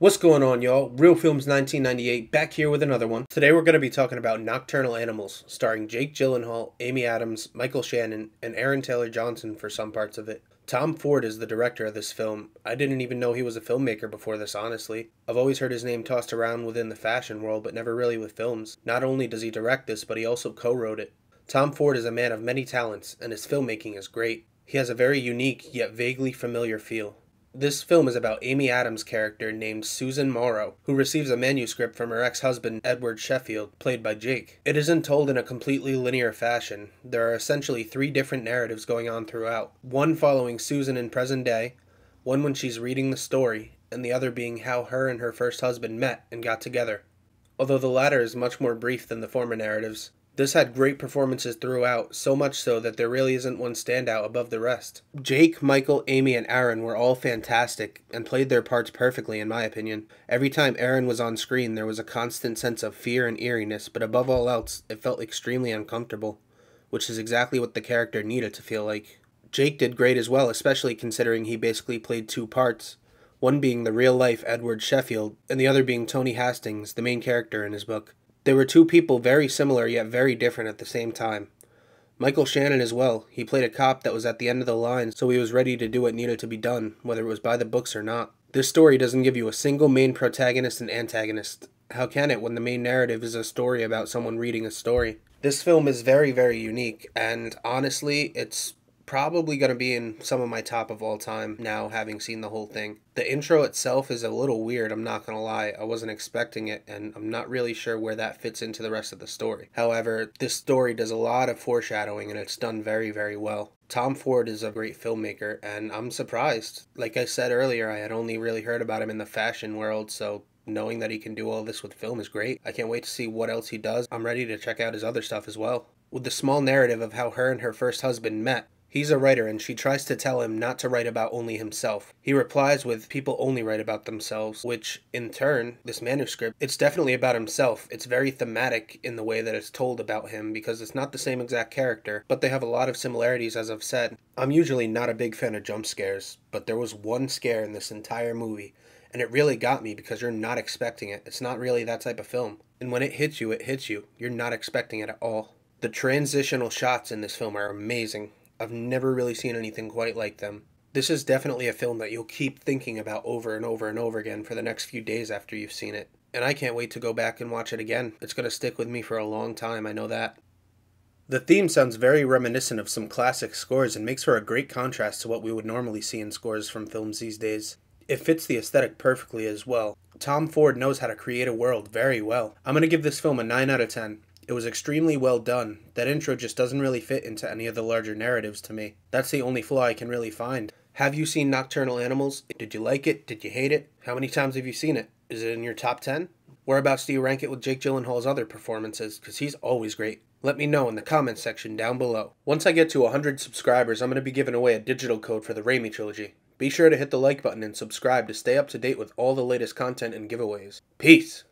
What's going on, y'all? Real Films 1998 back here with another one. Today we're going to be talking about Nocturnal Animals, starring Jake Gyllenhaal, Amy Adams, Michael Shannon, and Aaron Taylor Johnson for some parts of it. Tom Ford is the director of this film. I didn't even know he was a filmmaker before this, honestly. I've always heard his name tossed around within the fashion world, but never really with films. Not only does he direct this, but he also co wrote it. Tom Ford is a man of many talents, and his filmmaking is great. He has a very unique, yet vaguely familiar feel. This film is about Amy Adams' character named Susan Morrow, who receives a manuscript from her ex husband Edward Sheffield, played by Jake. It isn't told in a completely linear fashion. There are essentially three different narratives going on throughout one following Susan in present day, one when she's reading the story, and the other being how her and her first husband met and got together. Although the latter is much more brief than the former narratives, this had great performances throughout, so much so that there really isn't one standout above the rest. Jake, Michael, Amy, and Aaron were all fantastic and played their parts perfectly, in my opinion. Every time Aaron was on screen, there was a constant sense of fear and eeriness, but above all else, it felt extremely uncomfortable, which is exactly what the character needed to feel like. Jake did great as well, especially considering he basically played two parts one being the real life Edward Sheffield, and the other being Tony Hastings, the main character in his book. There were two people very similar yet very different at the same time. Michael Shannon as well. He played a cop that was at the end of the line, so he was ready to do what needed to be done, whether it was by the books or not. This story doesn't give you a single main protagonist and antagonist. How can it when the main narrative is a story about someone reading a story? This film is very, very unique, and honestly, it's probably going to be in some of my top of all time now, having seen the whole thing. The intro itself is a little weird, I'm not going to lie. I wasn't expecting it, and I'm not really sure where that fits into the rest of the story. However, this story does a lot of foreshadowing, and it's done very, very well. Tom Ford is a great filmmaker, and I'm surprised. Like I said earlier, I had only really heard about him in the fashion world, so knowing that he can do all this with film is great. I can't wait to see what else he does. I'm ready to check out his other stuff as well. With the small narrative of how her and her first husband met, He's a writer and she tries to tell him not to write about only himself. He replies with people only write about themselves, which in turn, this manuscript, it's definitely about himself. It's very thematic in the way that it's told about him because it's not the same exact character, but they have a lot of similarities as I've said. I'm usually not a big fan of jump scares, but there was one scare in this entire movie and it really got me because you're not expecting it. It's not really that type of film. And when it hits you, it hits you. You're not expecting it at all. The transitional shots in this film are amazing. I've never really seen anything quite like them. This is definitely a film that you'll keep thinking about over and over and over again for the next few days after you've seen it. And I can't wait to go back and watch it again. It's going to stick with me for a long time, I know that. The theme sounds very reminiscent of some classic scores and makes for a great contrast to what we would normally see in scores from films these days. It fits the aesthetic perfectly as well. Tom Ford knows how to create a world very well. I'm going to give this film a 9 out of 10. It was extremely well done. That intro just doesn't really fit into any of the larger narratives to me. That's the only flaw I can really find. Have you seen Nocturnal Animals? Did you like it? Did you hate it? How many times have you seen it? Is it in your top 10? Whereabouts do you rank it with Jake Gyllenhaal's other performances? Because he's always great. Let me know in the comments section down below. Once I get to 100 subscribers, I'm going to be giving away a digital code for the Raimi trilogy. Be sure to hit the like button and subscribe to stay up to date with all the latest content and giveaways. Peace!